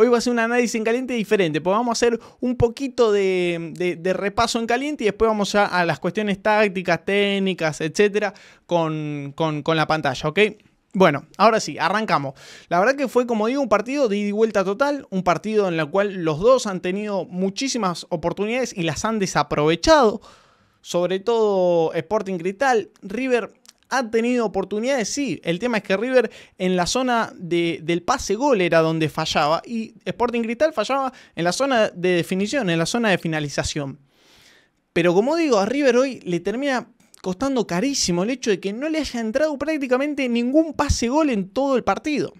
Hoy va a ser un análisis en caliente diferente, porque vamos a hacer un poquito de, repaso en caliente y después vamos a las cuestiones tácticas, técnicas, etcétera, con, con la pantalla, ¿ok? Bueno, ahora sí, arrancamos. La verdad que fue, como digo, un partido de ida y vuelta total, un partido en el cual los dos han tenido muchísimas oportunidades y las han desaprovechado. Sobre todo Sporting Cristal, River ha tenido oportunidades, sí. El tema es que River en la zona del pase gol era donde fallaba y Sporting Cristal fallaba en la zona de definición, en la zona de finalización. Pero como digo, a River hoy le termina costando carísimo el hecho de que no le haya entrado prácticamente ningún pase gol en todo el partido.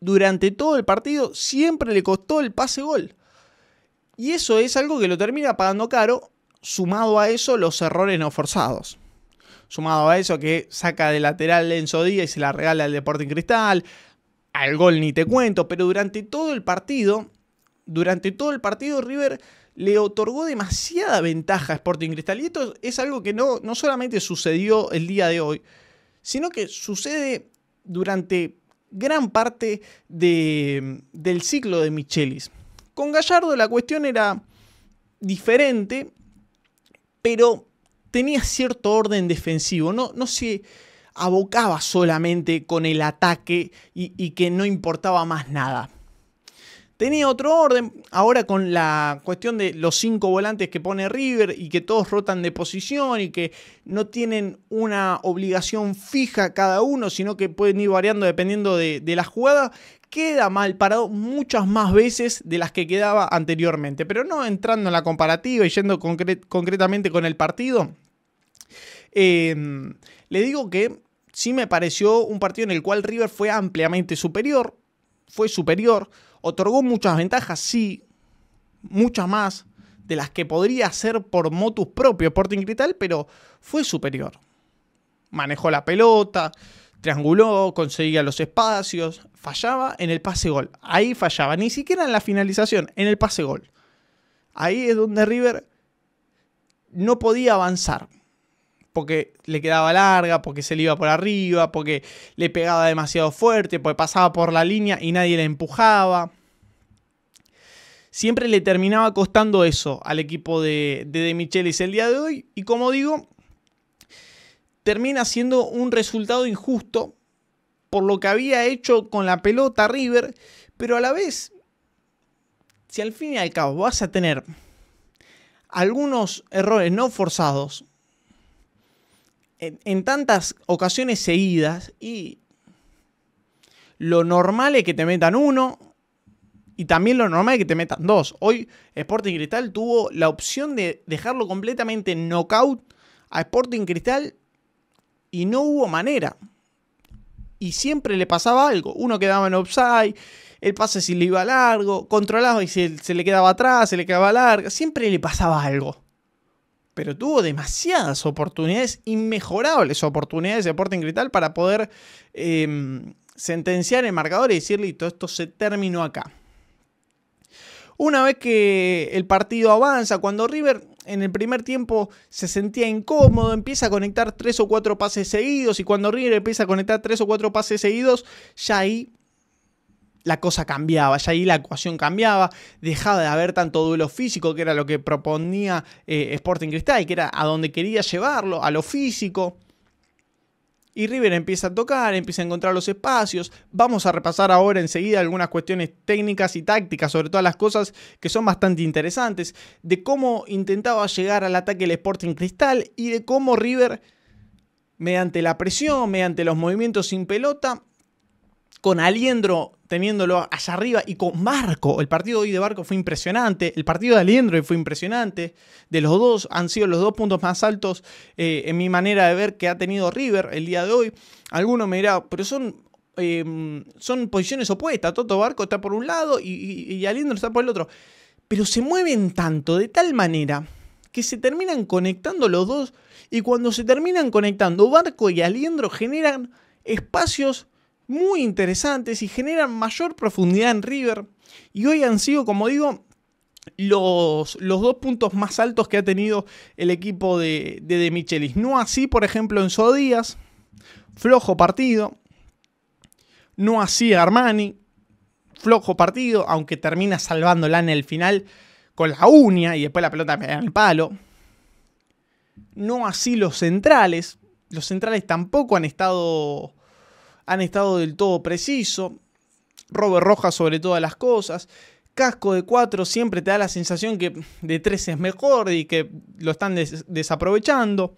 Durante todo el partido siempre le costó el pase gol. Y eso es algo que lo termina pagando caro, sumado a eso los errores no forzados. Sumado a eso que saca de lateral Enzo Díaz y se la regala al Deporting Cristal. Al gol ni te cuento, pero durante todo el partido, durante todo el partido River le otorgó demasiada ventaja a Sporting Cristal. Y esto es algo que no, no solamente sucedió el día de hoy, sino que sucede durante gran parte del ciclo de Michelis. Con Gallardo la cuestión era diferente, pero tenía cierto orden defensivo, no, no se abocaba solamente con el ataque y, que no importaba más nada. Tenía otro orden, ahora con la cuestión de los cinco volantes que pone River y que todos rotan de posición y que no tienen una obligación fija cada uno, sino que pueden ir variando dependiendo de, la jugada, queda mal parado muchas más veces de las que quedaba anteriormente. Pero no entrando en la comparativa y yendo concretamente con el partido, Em, le digo que sí me pareció un partido en el cual River fue ampliamente superior, fue superior, otorgó muchas ventajas, sí, muchas más de las que podría hacer por motus propio Sporting Cristal, pero fue superior. Manejó la pelota, trianguló, conseguía los espacios, fallaba en el pase gol. Ahí fallaba, ni siquiera en la finalización, en el pase gol. Ahí es donde River no podía avanzar porque le quedaba larga, porque se le iba por arriba, porque le pegaba demasiado fuerte, porque pasaba por la línea y nadie le empujaba. Siempre le terminaba costando eso al equipo de, de, Michelis el día de hoy. Y como digo, termina siendo un resultado injusto por lo que había hecho con la pelota River, pero a la vez, si al fin y al cabo vas a tener algunos errores no forzados, en, tantas ocasiones seguidas y lo normal es que te metan uno y también lo normal es que te metan dos. Hoy Sporting Cristal tuvo la opción de dejarlo completamente knockout a Sporting Cristal y no hubo manera. Y siempre le pasaba algo. Uno quedaba en upside, el pase si le iba largo, controlado y se, se le quedaba atrás, se le quedaba largo, Siempre le pasaba algo pero tuvo demasiadas oportunidades, inmejorables oportunidades de en Cristal para poder em, sentenciar el marcador y decirle, todo esto se terminó acá. Una vez que el partido avanza, cuando River en el primer tiempo se sentía incómodo, empieza a conectar tres o cuatro pases seguidos y cuando River empieza a conectar tres o cuatro pases seguidos, ya ahí la cosa cambiaba, ya ahí la ecuación cambiaba, dejaba de haber tanto duelo físico, que era lo que proponía eh, Sporting Cristal, y que era a donde quería llevarlo, a lo físico. Y River empieza a tocar, empieza a encontrar los espacios. Vamos a repasar ahora enseguida algunas cuestiones técnicas y tácticas, sobre todas las cosas que son bastante interesantes, de cómo intentaba llegar al ataque el Sporting Cristal y de cómo River, mediante la presión, mediante los movimientos sin pelota, con Aliendro teniéndolo allá arriba y con Barco. El partido hoy de Barco fue impresionante. El partido de Aliendro fue impresionante. De los dos han sido los dos puntos más altos eh, en mi manera de ver que ha tenido River el día de hoy. Alguno me dirá, pero son, em, son posiciones opuestas. Toto Barco está por un lado y, y Aliendro está por el otro. Pero se mueven tanto, de tal manera, que se terminan conectando los dos. Y cuando se terminan conectando, Barco y Aliendro generan espacios muy interesantes y generan mayor profundidad en River. Y hoy han sido, como digo, los, los, dos puntos más altos que ha tenido el equipo de, de, Michelis. No así, por ejemplo, en Díaz flojo partido. No así Armani, flojo partido, aunque termina salvándola en el final con la uña y después la pelota en el palo. No así los centrales. Los centrales tampoco han estado han estado del todo preciso. Robert Rojas sobre todas las cosas. Casco de 4 siempre te da la sensación que de tres es mejor y que lo están desaprovechando.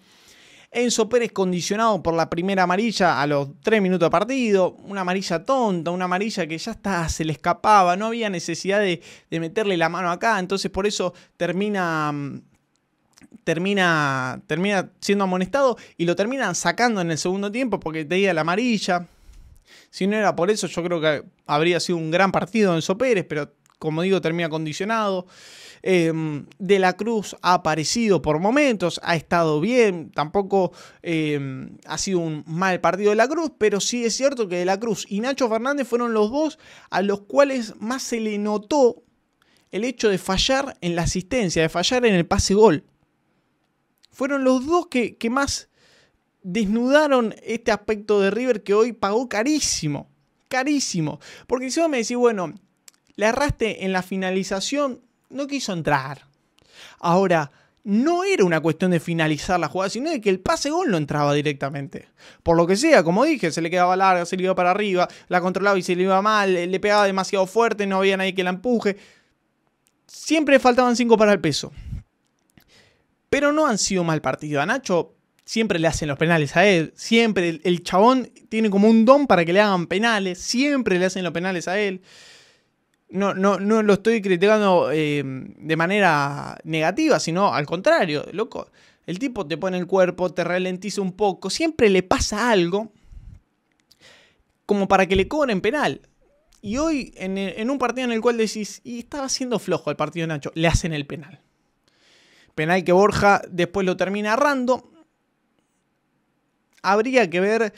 Enzo Pérez condicionado por la primera amarilla a los 3 minutos de partido. Una amarilla tonta, una amarilla que ya hasta se le escapaba. No había necesidad de, meterle la mano acá. Entonces por eso termina mm, termina, termina siendo amonestado y lo terminan sacando en el segundo tiempo porque te iba la amarilla. Si no era por eso, yo creo que habría sido un gran partido en Pérez, pero como digo, termina condicionado. Em, de la Cruz ha aparecido por momentos, ha estado bien, tampoco em, ha sido un mal partido de la Cruz, pero sí es cierto que de la Cruz y Nacho Fernández fueron los dos a los cuales más se le notó el hecho de fallar en la asistencia, de fallar en el pase gol. Fueron los dos que más desnudaron este aspecto de River que hoy pagó carísimo. Carísimo. Porque si vos me decís, bueno, le arraste en la finalización, no quiso entrar. Ahora, no era una cuestión de finalizar la jugada, sino de que el pase gol no entraba directamente. Por lo que sea, como dije, se le quedaba larga, se le iba para arriba, la controlaba y se le iba mal, eh, le pegaba demasiado fuerte, no había nadie que la empuje. Siempre faltaban cinco para el peso. Pero no han sido mal partido. A Nacho siempre le hacen los penales a él, siempre el, chabón tiene como un don para que le hagan penales, siempre le hacen los penales a él. No, no, no lo estoy criticando eh, de manera negativa, sino al contrario, loco. El tipo te pone el cuerpo, te ralentiza un poco, siempre le pasa algo como para que le cobren penal. Y hoy, en, un partido en el cual decís, y estaba siendo flojo el partido de Nacho, le hacen el penal. Penal que Borja después lo termina arrando habría que ver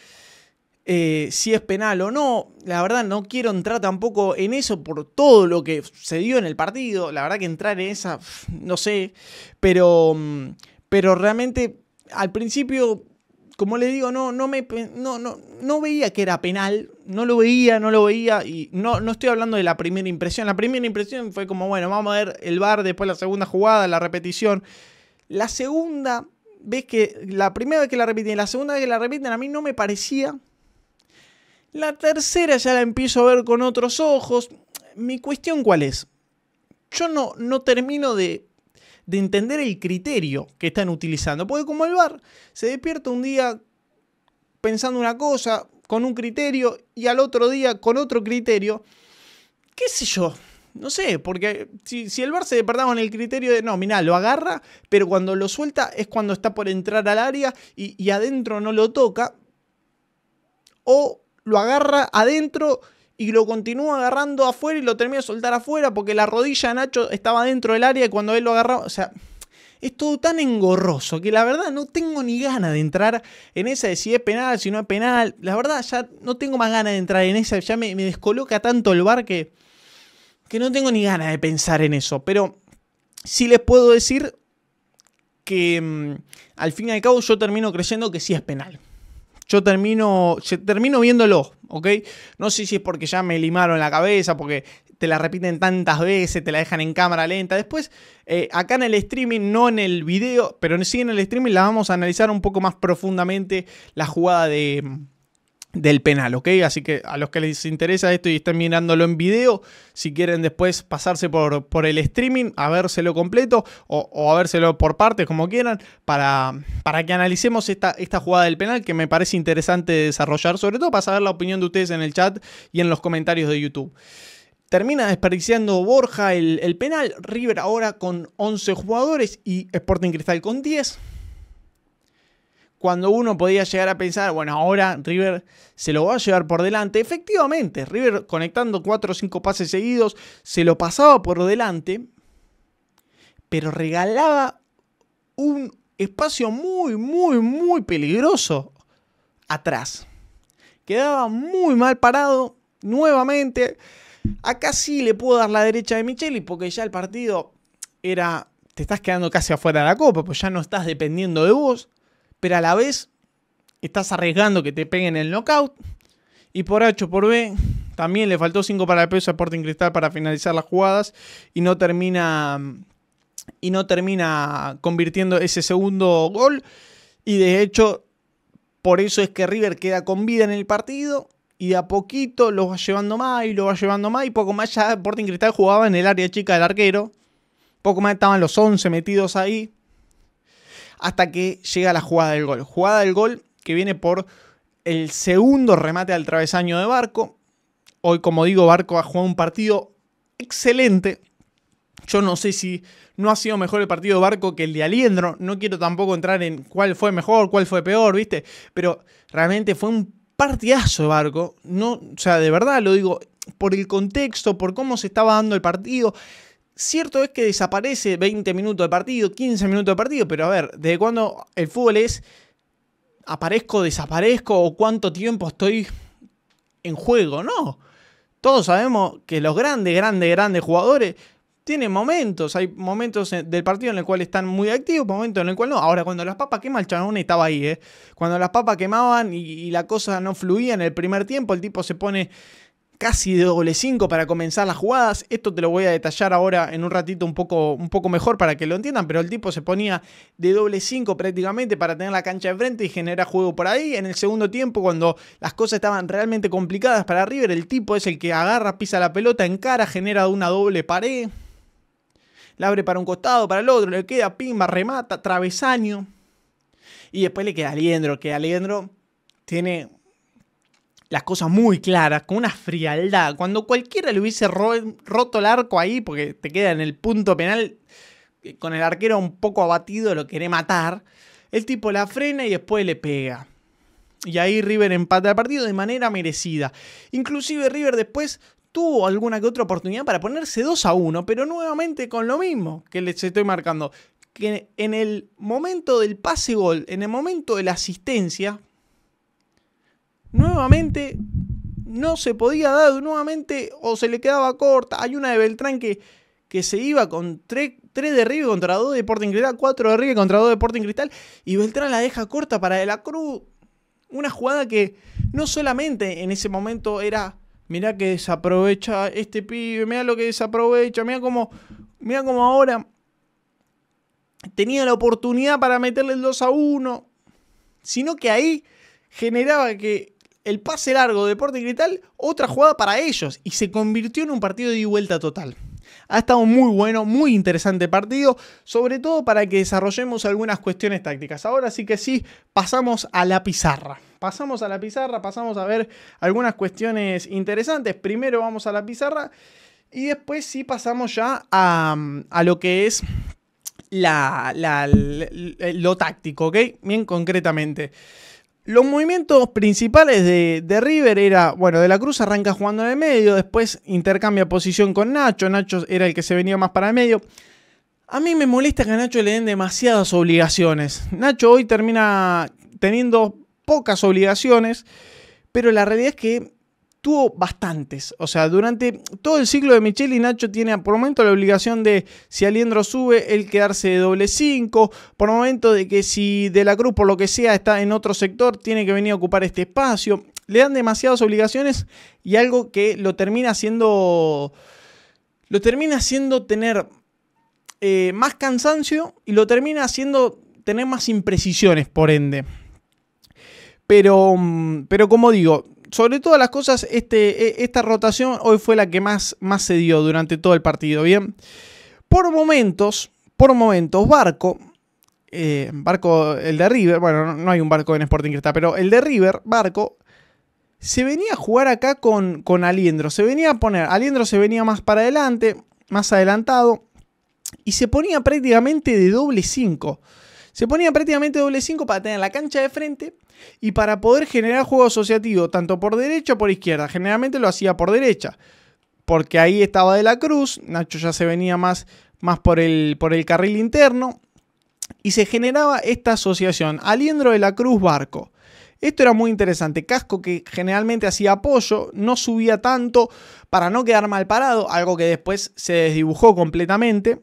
eh, si es penal o no. La verdad no quiero entrar tampoco en eso por todo lo que se dio en el partido. La verdad que entrar en esa, no sé. Pero, mm, pero realmente al principio, como les digo, no, no, me, no, no, veía que era penal. No lo veía, no lo veía. Y no, no estoy hablando de la primera impresión. La primera impresión fue como, bueno, vamos a ver el bar, después la segunda jugada, la repetición. La segunda ves que la primera vez que la repiten y la segunda vez que la repiten a mí no me parecía. La tercera ya la empiezo a ver con otros ojos. Mi cuestión cuál es. Yo no, no termino de, de entender el criterio que están utilizando. Porque como el bar se despierta un día pensando una cosa, con un criterio, y al otro día con otro criterio, qué sé yo, no sé, porque si, si el Bar se despertaba en el criterio de no, mirá, lo agarra, pero cuando lo suelta es cuando está por entrar al área y, adentro no lo toca. O lo agarra adentro y lo continúa agarrando afuera y lo termina de soltar afuera porque la rodilla de Nacho estaba dentro del área y cuando él lo agarraba. O sea, es todo tan engorroso que la verdad no tengo ni ganas de entrar en esa de si es penal, si no es penal. La verdad ya no tengo más ganas de entrar en esa. Ya me, me descoloca tanto el bar que que no tengo ni ganas de pensar en eso, pero sí les puedo decir que mm, al fin y al cabo yo termino creyendo que sí es penal. Yo termino, termino viéndolo, ¿ok? No sé si es porque ya me limaron la cabeza, porque te la repiten tantas veces, te la dejan en cámara lenta. Después, eh, acá en el streaming, no en el video, pero sí en el streaming la vamos a analizar un poco más profundamente la jugada de mm, del penal, ¿ok? Así que a los que les interesa esto y estén mirándolo en video, si quieren después pasarse por, por el streaming, a vérselo completo o, a vérselo por partes, como quieran, para, para que analicemos esta, esta jugada del penal que me parece interesante desarrollar, sobre todo para saber la opinión de ustedes en el chat y en los comentarios de YouTube. Termina desperdiciando Borja el, el penal, River ahora con 11 jugadores y Sporting Cristal con 10 cuando uno podía llegar a pensar, bueno, ahora River se lo va a llevar por delante. Efectivamente, River conectando 4 o 5 pases seguidos, se lo pasaba por delante, pero regalaba un espacio muy, muy, muy peligroso atrás. Quedaba muy mal parado nuevamente. Acá sí le puedo dar la derecha de Micheli porque ya el partido era... Te estás quedando casi afuera de la copa, pues ya no estás dependiendo de vos pero a la vez estás arriesgando que te peguen el knockout. Y por H por B, también le faltó 5 para el peso a Sporting Cristal para finalizar las jugadas y no termina y no termina convirtiendo ese segundo gol y de hecho por eso es que River queda con vida en el partido y a poquito lo va llevando más y lo va llevando más y poco más ya Sporting Cristal jugaba en el área chica del arquero poco más estaban los 11 metidos ahí hasta que llega la jugada del gol. Jugada del gol que viene por el segundo remate al travesaño de Barco. Hoy, como digo, Barco ha jugado un partido excelente. Yo no sé si no ha sido mejor el partido de Barco que el de Aliendro. No quiero tampoco entrar en cuál fue mejor, cuál fue peor, ¿viste? Pero realmente fue un partidazo de Barco. No, o sea, de verdad lo digo, por el contexto, por cómo se estaba dando el partido. Cierto es que desaparece 20 minutos de partido, 15 minutos de partido, pero a ver, ¿desde cuándo el fútbol es aparezco, desaparezco o cuánto tiempo estoy en juego? No. Todos sabemos que los grandes, grandes, grandes jugadores tienen momentos. Hay momentos del partido en el cual están muy activos, momentos en el cual no. Ahora, cuando las papas queman, el chabón estaba ahí, ¿eh? Cuando las papas quemaban y, la cosa no fluía en el primer tiempo, el tipo se pone casi de doble 5 para comenzar las jugadas. Esto te lo voy a detallar ahora en un ratito un poco, un poco mejor para que lo entiendan, pero el tipo se ponía de doble 5 prácticamente para tener la cancha de frente y generar juego por ahí. En el segundo tiempo, cuando las cosas estaban realmente complicadas para River, el tipo es el que agarra, pisa la pelota, en cara, genera una doble pared. La abre para un costado, para el otro, le queda pimba, remata, travesaño. Y después le queda a Aliendro, que Aliendro tiene las cosas muy claras, con una frialdad. Cuando cualquiera le hubiese roto el arco ahí, porque te queda en el punto penal, eh, con el arquero un poco abatido, lo quiere matar. El tipo la frena y después le pega. Y ahí River empata el partido de manera merecida. Inclusive River después tuvo alguna que otra oportunidad para ponerse 2 a 1, pero nuevamente con lo mismo que les estoy marcando. Que en el momento del pase gol, en el momento de la asistencia, nuevamente no se podía dar, nuevamente o se le quedaba corta. Hay una de Beltrán que, que se iba con 3 de contra 2 de Sporting Cristal, 4 de contra 2 de Sporting Cristal, y Beltrán la deja corta para De la Cruz. Una jugada que no solamente en ese momento era, mirá que desaprovecha este pibe, mirá lo que desaprovecha, mirá como, mirá como ahora tenía la oportunidad para meterle el 2 a 1, sino que ahí generaba que el pase largo de Sporting otra jugada para ellos y se convirtió en un partido de vuelta total. Ha estado muy bueno, muy interesante partido, sobre todo para que desarrollemos algunas cuestiones tácticas. Ahora sí que sí, pasamos a la pizarra. Pasamos a la pizarra, pasamos a ver algunas cuestiones interesantes. Primero vamos a la pizarra y después sí pasamos ya a, lo que es la, lo táctico, ¿ok? Bien concretamente. Los movimientos principales de, River era, bueno, De la Cruz arranca jugando en el medio, después intercambia posición con Nacho, Nacho era el que se venía más para el medio. A mí me molesta que a Nacho le den demasiadas obligaciones. Nacho hoy termina teniendo pocas obligaciones, pero la realidad es que tuvo bastantes. O sea, durante todo el ciclo de Micheli... y Nacho tiene por momento la obligación de, si Aliendro sube, él quedarse de doble 5. Por momento de que si De la Cruz, por lo que sea, está en otro sector, tiene que venir a ocupar este espacio. Le dan demasiadas obligaciones y algo que lo termina haciendo. Lo termina haciendo tener eh, más cansancio y lo termina haciendo tener más imprecisiones, por ende. Pero, mm, pero como digo, sobre todas las cosas, este, e, esta rotación hoy fue la que más, más se dio durante todo el partido, ¿bien? Por momentos, por momentos, Barco, eh, Barco, el de River, bueno, no hay un Barco en Sporting Cristal, pero el de River, Barco, se venía a jugar acá con, con Aliendro, se venía a poner, Aliendro se venía más para adelante, más adelantado, y se ponía prácticamente de doble 5. Se ponía prácticamente doble 5 para tener la cancha de frente y para poder generar juego asociativo tanto por derecha o por izquierda. Generalmente lo hacía por derecha, porque ahí estaba De la Cruz, Nacho ya se venía más, más por, el, por el carril interno y se generaba esta asociación, Aliendro de la Cruz Barco. Esto era muy interesante. Casco que generalmente hacía apoyo, no subía tanto para no quedar mal parado, algo que después se desdibujó completamente.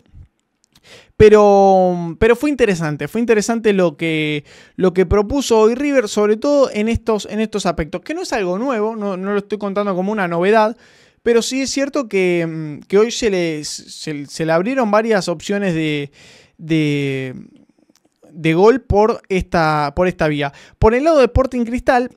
Pero, pero fue interesante, fue interesante lo que, lo que propuso hoy River, sobre todo en estos, en estos aspectos, que no es algo nuevo, no, lo estoy contando como una novedad, pero sí es cierto que, mm, hoy se le, se, le abrieron varias opciones de, de, gol por esta, por esta vía. Por el lado de Sporting Cristal,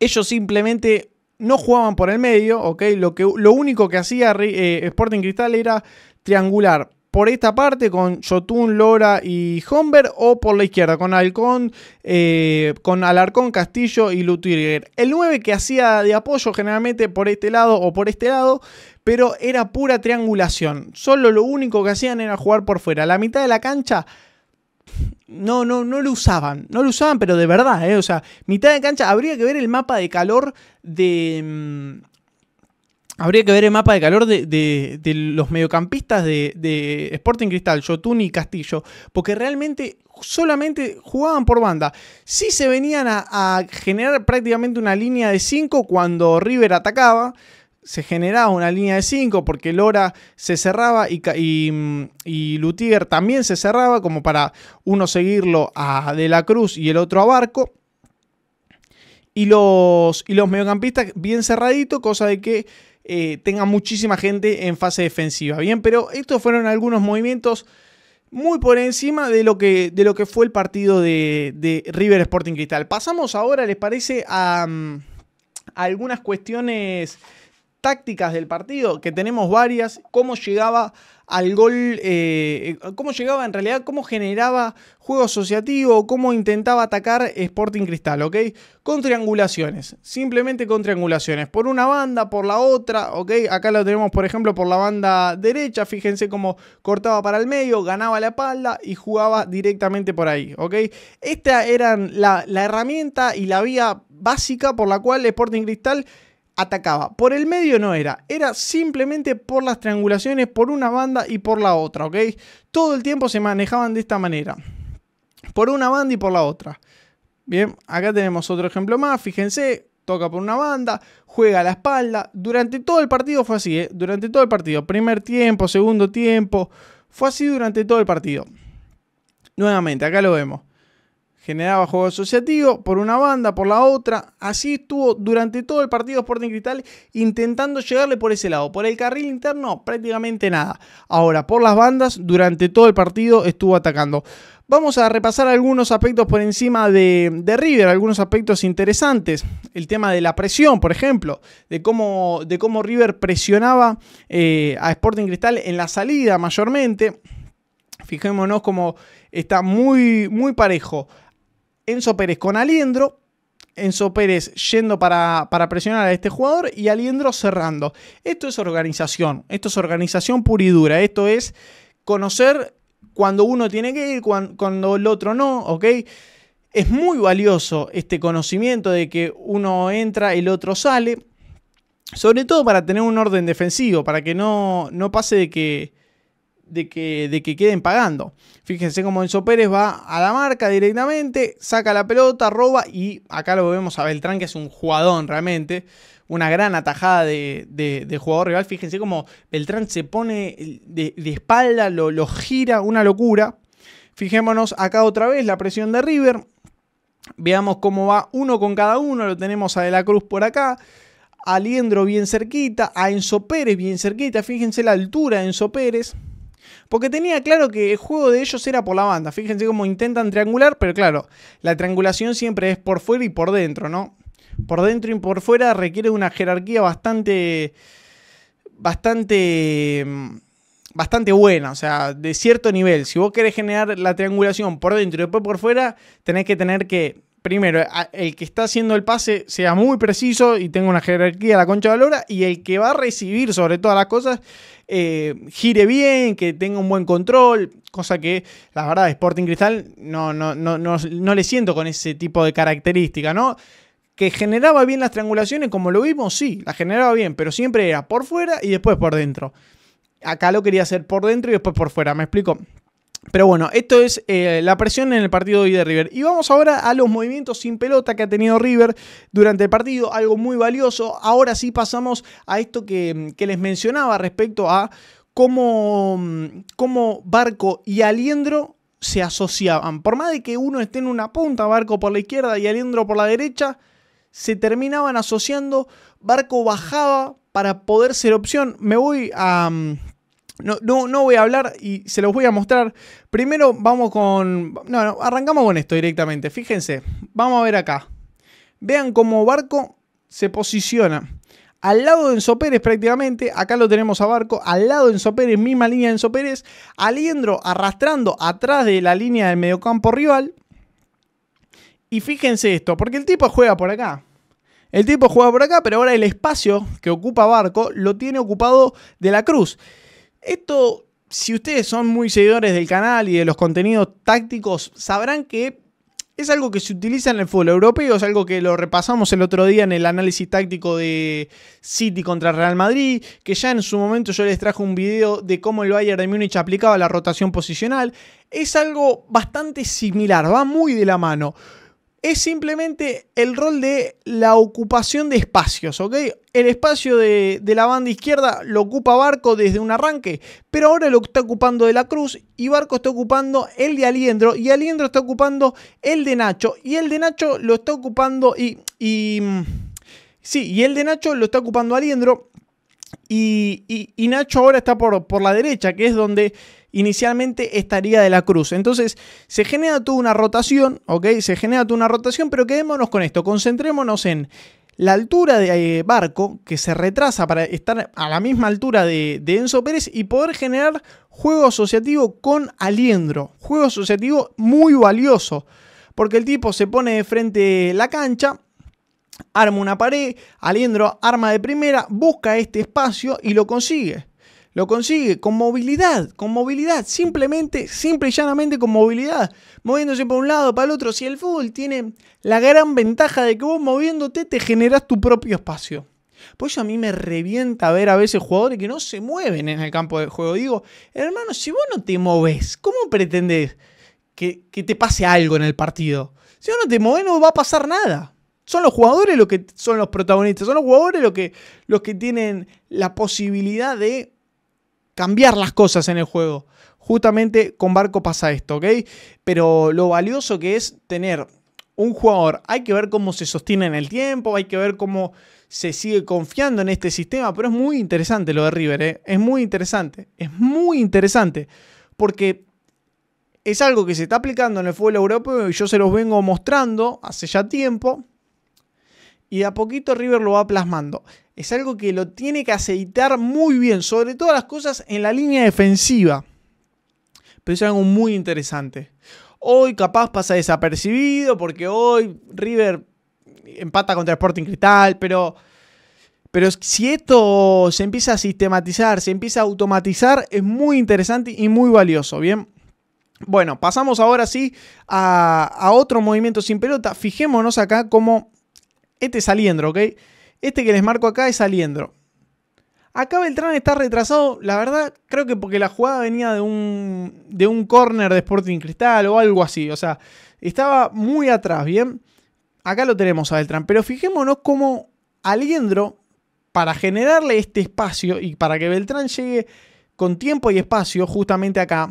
ellos simplemente no jugaban por el medio, ¿ok? Lo, que, lo único que hacía eh, Sporting Cristal era triangular por esta parte con Jotun, Lora y Homber o por la izquierda con Alcón, eh, con Alarcón, Castillo y Lutiger. El 9 que hacía de apoyo generalmente por este lado o por este lado, pero era pura triangulación. Solo lo único que hacían era jugar por fuera. La mitad de la cancha no, no, no lo usaban. No lo usaban, pero de verdad, ¿eh? O sea, mitad de cancha. Habría que ver el mapa de calor de, mm, Habría que ver el mapa de calor de, los mediocampistas de, Sporting Cristal, Yotun y Castillo, porque realmente solamente jugaban por banda. Sí se venían a, generar prácticamente una línea de 5 cuando River atacaba, se generaba una línea de 5 porque Lora se cerraba y, mm, Lutier también se cerraba como para uno seguirlo a De la Cruz y el otro a Barco. Y los, mediocampistas bien cerraditos, cosa de que eh, tenga muchísima gente en fase defensiva. Bien, pero estos fueron algunos movimientos muy por encima de lo que, de lo que fue el partido de, River Sporting Cristal. Pasamos ahora, ¿les parece? a mm, algunas cuestiones tácticas del partido, que tenemos varias, cómo llegaba al gol, eh, cómo llegaba en realidad, cómo generaba juego asociativo, cómo intentaba atacar Sporting Cristal, ¿ok? Con triangulaciones, simplemente con triangulaciones, por una banda, por la otra, ¿ok? Acá lo tenemos, por ejemplo, por la banda derecha, fíjense cómo cortaba para el medio, ganaba la espalda y jugaba directamente por ahí, ¿ok? Esta era la, la herramienta y la vía básica por la cual Sporting Cristal atacaba. Por el medio no era, era simplemente por las triangulaciones por una banda y por la otra, ¿ok? Todo el tiempo se manejaban de esta manera, por una banda y por la otra. Bien, acá tenemos otro ejemplo más, fíjense, toca por una banda, juega a la espalda, durante todo el partido fue así, ¿eh? durante todo el partido, primer tiempo, segundo tiempo, fue así durante todo el partido. Nuevamente, acá lo vemos generaba juego asociativo por una banda, por la otra. Así estuvo durante todo el partido Sporting Cristal intentando llegarle por ese lado. Por el carril interno, prácticamente nada. Ahora, por las bandas, durante todo el partido estuvo atacando. Vamos a repasar algunos aspectos por encima de, River, algunos aspectos interesantes. El tema de la presión, por ejemplo, de cómo, de cómo River presionaba eh, a Sporting Cristal en la salida mayormente. Fijémonos cómo está muy, muy parejo. Enzo Pérez con Aliendro. Enzo Pérez yendo para, presionar a este jugador y Aliendro cerrando. Esto es organización, esto es organización pura y dura, esto es conocer cuando uno tiene que ir, cuando, el otro no, ¿ok? Es muy valioso este conocimiento de que uno entra, el otro sale, sobre todo para tener un orden defensivo, para que no, no pase de que de que, queden pagando. Fíjense cómo Enzo Pérez va a la marca directamente, saca la pelota, roba y acá lo vemos a Beltrán, que es un jugadón realmente. Una gran atajada de, de, jugador rival. Fíjense cómo Beltrán se pone de, espalda, lo, lo gira, una locura. Fijémonos acá otra vez la presión de River. Veamos cómo va uno con cada uno. Lo tenemos a De la Cruz por acá. A Liendro bien cerquita. A Enzo Pérez bien cerquita. Fíjense la altura de Enzo Pérez. Porque tenía claro que el juego de ellos era por la banda. Fíjense cómo intentan triangular, pero claro, la triangulación siempre es por fuera y por dentro, ¿no? Por dentro y por fuera requiere una jerarquía bastante. bastante. Mm, bastante buena, o sea, de cierto nivel. Si vos querés generar la triangulación por dentro y después por fuera, tenés que tener que primero, el que está haciendo el pase sea muy preciso y tenga una jerarquía a la concha de y el que va a recibir sobre todas las cosas eh, gire bien, que tenga un buen control, cosa que la verdad Sporting Cristal no, no, no, no, no le siento con ese tipo de característica, ¿no? Que generaba bien las triangulaciones, como lo vimos, sí, las generaba bien, pero siempre era por fuera y después por dentro. Acá lo quería hacer por dentro y después por fuera, ¿me explico? Pero bueno, esto es eh, la presión en el partido de hoy de River. Y vamos ahora a los movimientos sin pelota que ha tenido River durante el partido, algo muy valioso. Ahora sí pasamos a esto que, les mencionaba respecto a cómo, Barco y Aliendro se asociaban. Por más de que uno esté en una punta, Barco por la izquierda y Aliendro por la derecha, se terminaban asociando. Barco bajaba para poder ser opción. Me voy a... No, voy a hablar y se los voy a mostrar. Primero vamos con... No, arrancamos con esto directamente. Fíjense, vamos a ver acá. Vean cómo Barco se posiciona. Al lado de Enzo Pérez prácticamente, acá lo tenemos a Barco, al lado de Enzo Pérez, misma línea de Enzo Pérez, Aliendro arrastrando atrás de la línea del mediocampo rival. Y fíjense esto, porque el tipo juega por acá, el tipo juega por acá, pero ahora el espacio que ocupa Barco lo tiene ocupado de la Cruz. Esto, si ustedes son muy seguidores del canal y de los contenidos tácticos, sabrán que es algo que se utiliza en el fútbol europeo, es algo que lo repasamos el otro día en el análisis táctico de City contra Real Madrid, que ya en su momento yo les traje un video de cómo el Bayern de Múnich aplicaba la rotación posicional. Es algo bastante similar, va muy de la mano es simplemente el rol de la ocupación de espacios, ¿ok? El espacio de, la banda izquierda lo ocupa Barco desde un arranque, pero ahora lo está ocupando de la Cruz y Barco está ocupando el de Aliendro y Aliendro está ocupando el de Nacho y el de Nacho lo está ocupando y... Mm, sí, y el de Nacho lo está ocupando Aliendro y, Nacho ahora está por, por la derecha, que es donde inicialmente estaría de la cruz. Entonces se genera toda una rotación, ¿ok? Se genera toda una rotación, pero quedémonos con esto, concentrémonos en la altura de eh, Barco, que se retrasa para estar a la misma altura de, de, Enzo Pérez y poder generar juego asociativo con Aliendro. Juego asociativo muy valioso, porque el tipo se pone de frente la cancha, arma una pared, Aliendro arma de primera, busca este espacio y lo consigue. Lo consigue con movilidad, con movilidad, simplemente, simple y llanamente con movilidad, moviéndose por un lado, para el otro. Si el fútbol tiene la gran ventaja de que vos moviéndote te generás tu propio espacio. pues a mí me revienta ver a veces jugadores que no se mueven en el campo de juego. Digo, hermano, si vos no te moves, ¿cómo pretendés que, te pase algo en el partido? Si vos no te moves no va a pasar nada. Son los jugadores los que son los protagonistas, son los jugadores que, los que tienen la posibilidad de cambiar las cosas en el juego. Justamente con Barco pasa esto, ¿ok? Pero lo valioso que es tener un jugador, hay que ver cómo se sostiene en el tiempo, hay que ver cómo se sigue confiando en este sistema, pero es muy interesante lo de River, ¿eh? es muy interesante, es muy interesante, porque es algo que se está aplicando en el fútbol europeo y yo se los vengo mostrando hace ya tiempo, y a poquito River lo va plasmando es algo que lo tiene que aceitar muy bien, sobre todas las cosas en la línea defensiva. Pero es algo muy interesante. Hoy capaz pasa desapercibido porque hoy River empata contra Sporting Cristal, pero, pero si esto se empieza a sistematizar, se empieza a automatizar, es muy interesante y muy valioso, ¿bien? Bueno, pasamos ahora sí a, a otro movimiento sin pelota. Fijémonos acá como este saliendo, ¿ok? Este que les marco acá es Aliendro. Acá Beltrán está retrasado, la verdad, creo que porque la jugada venía de un, de un corner de Sporting Cristal o algo así. O sea, estaba muy atrás, ¿bien? Acá lo tenemos a Beltrán. Pero fijémonos cómo Aliendro, para generarle este espacio y para que Beltrán llegue con tiempo y espacio justamente acá,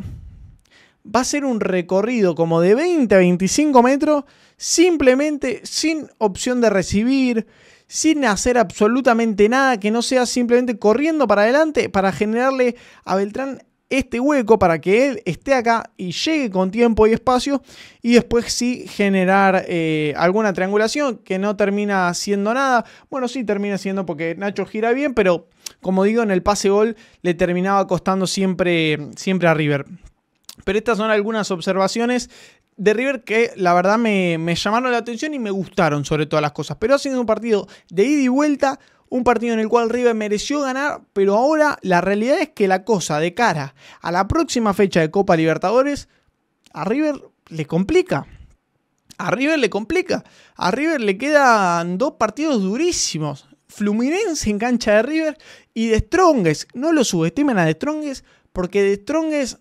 va a ser un recorrido como de 20 a 25 metros, simplemente sin opción de recibir, sin hacer absolutamente nada que no sea simplemente corriendo para adelante para generarle a Beltrán este hueco para que él esté acá y llegue con tiempo y espacio y después sí generar eh, alguna triangulación que no termina haciendo nada. Bueno, sí termina siendo porque Nacho gira bien, pero como digo, en el pase gol le terminaba costando siempre, siempre a River. Pero estas son algunas observaciones de River que la verdad me, llamaron la atención y me gustaron sobre todas las cosas. Pero ha sido un partido de ida y vuelta, un partido en el cual River mereció ganar, pero ahora la realidad es que la cosa de cara a la próxima fecha de Copa Libertadores, a River le complica. A River le complica. A River le quedan dos partidos durísimos. Fluminense en cancha de River y de Strongest. No lo subestimen a de Strongest porque de Strongest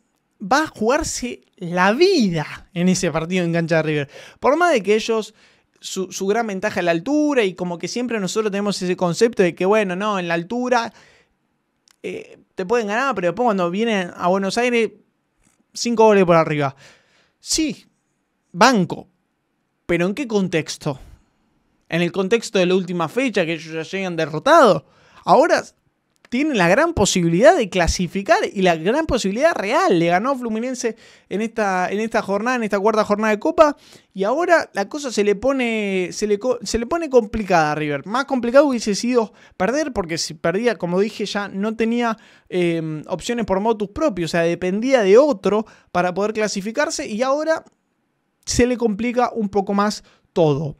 va a jugarse la vida en ese partido en cancha de River. Por más de que ellos su, gran ventaja es la altura y como que siempre nosotros tenemos ese concepto de que, bueno, no, en la altura eh, te pueden ganar, pero después cuando vienen a Buenos Aires, cinco goles por arriba. Sí, banco, pero ¿en qué contexto? En el contexto de la última fecha, que ellos ya llegan derrotados. Ahora tiene la gran posibilidad de clasificar y la gran posibilidad real. Le ganó Fluminense en esta, en esta jornada, en esta cuarta jornada de Copa. Y ahora la cosa se le pone, se le, pone complicada a River. Más complicado hubiese sido perder, porque si perdía, como dije, ya no tenía em, opciones por motus propio. O sea, dependía de otro para poder clasificarse. Y ahora se le complica un poco más todo.